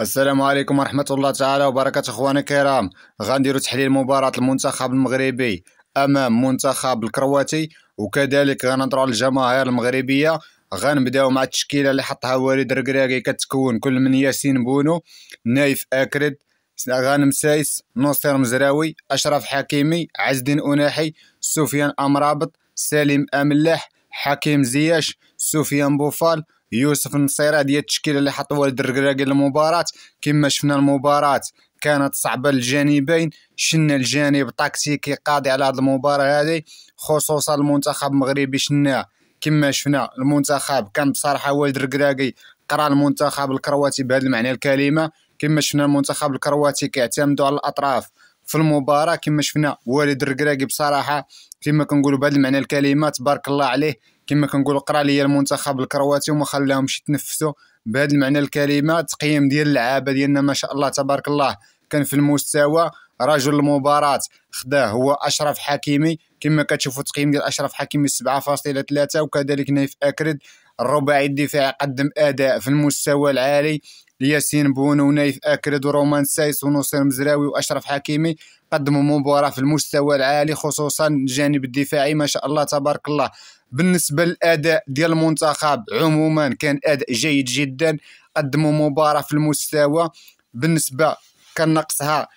السلام عليكم ورحمة الله تعالى وبركاته اخوانا الكرام غنديرو تحليل مباراة المنتخب المغربي امام منتخب الكرواتي وكذلك غنهضرو على الجماهير المغربية غنبداو مع التشكيلة اللي حطها وليد ركراكي كتكون كل من ياسين بونو نايف اكرد غانم سايس نصير مزراوي اشرف حكيمي عز الدين اناحي سفيان امرابط سالم املاح حكيم زياش سفيان بوفال يوسف النصيري ديال التشكيله اللي حطوها الركراكي للمباراه كما شفنا المباراه كانت صعبه للجانبين شنا الجانب تكتيكي قاضي على هذه المباراه هذه خصوصا المنتخب المغربي شناه كما شفنا المنتخب كان بصراحه والد الركراكي قرا المنتخب الكرواتي بهذا المعنى الكلمه كما شفنا المنتخب الكرواتي كيعتمدوا على الاطراف في المباراه كما شفنا والد الركراكي بصراحه كما كنقولوا بهذا المعنى الكلمه تبارك الله عليه كما كنقولوا قرا ليا المنتخب الكرواتي وما خلاهمش يتنفسوا بهذا المعنى الكلمه تقييم ديال اللعابه ديالنا ما شاء الله تبارك الله كان في المستوى رجل المباراة خداه هو أشرف حكيمي كما كتشوفوا تقييم ديال أشرف حكيمي 7.3 وكذلك نايف أكرد الرباعي الدفاعي قدم أداء في المستوى العالي ياسين بونو ونايف أكرد ورومان سايس ونصير مزراوي وأشرف حكيمي قدموا مباراة في المستوى العالي خصوصا الجانب الدفاعي ما شاء الله تبارك الله بالنسبه للاداء ديال المنتخب عموما كان اداء جيد جدا قدموا مباراه في المستوى بالنسبه كان نقصها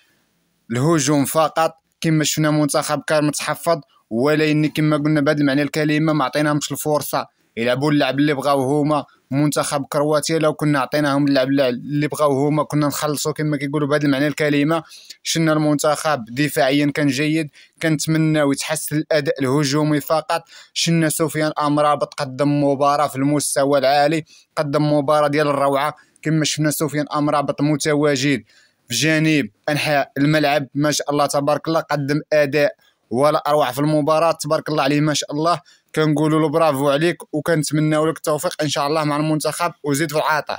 الهجوم فقط كما شفنا منتخب كان متحفظ ولكن كما قلنا بهذا المعنى الكلمه ما عطيناهمش الفرصه يلعبوا اللعب اللي بغاو هما منتخب كرواتيا لو كنا عطيناهم اللعب اللي بغاو هما كنا نخلصوا كما كيقولوا بهذا المعنى الكلمه شنا المنتخب دفاعيا كان جيد كنتمناو يتحسن الاداء الهجومي فقط شنا سفيان امرابط قدم مباراه في المستوى العالي قدم مباراه ديال الروعه كما شفنا سفيان امرابط متواجد في جانب انحاء الملعب ما شاء الله تبارك الله قدم اداء ولا اروع في المباراه تبارك الله عليه ما شاء الله كنقولوا له برافو عليك وكنتمناو لك التوفيق ان شاء الله مع المنتخب وزيد في العطاء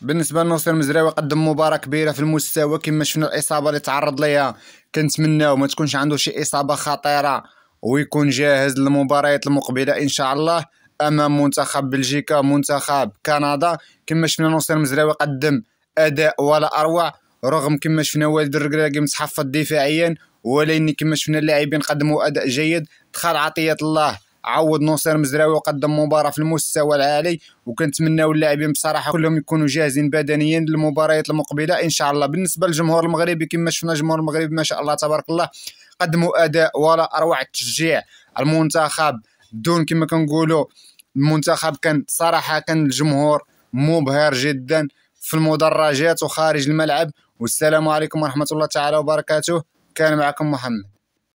بالنسبه لنصير المزراوي قدم مباراه كبيره في المستوى كما شفنا الاصابه اللي تعرض ليها كنتمناو ما تكونش عنده شي اصابه خطيره ويكون جاهز للمباريات المقبله ان شاء الله امام منتخب بلجيكا منتخب كندا كما شفنا نصير المزراوي قدم اداء ولا اروع رغم كما شفنا والد الركراكي متحفظ دفاعيا ولكن كما شفنا اللاعبين قدموا اداء جيد دخل عطيه الله عوض نصير مزراوي وقدم مباراه في المستوى العالي وكنتمناو اللاعبين بصراحه كلهم يكونوا جاهزين بدنيا للمباريات المقبله ان شاء الله بالنسبه للجمهور المغربي كما شفنا الجمهور المغربي ما شاء الله تبارك الله قدموا اداء ولا اروع التشجيع المنتخب دون كما كنقولوا المنتخب كان صراحه كان الجمهور مبهر جدا في المدرجات وخارج الملعب والسلام عليكم ورحمه الله تعالى وبركاته كان معكم محمد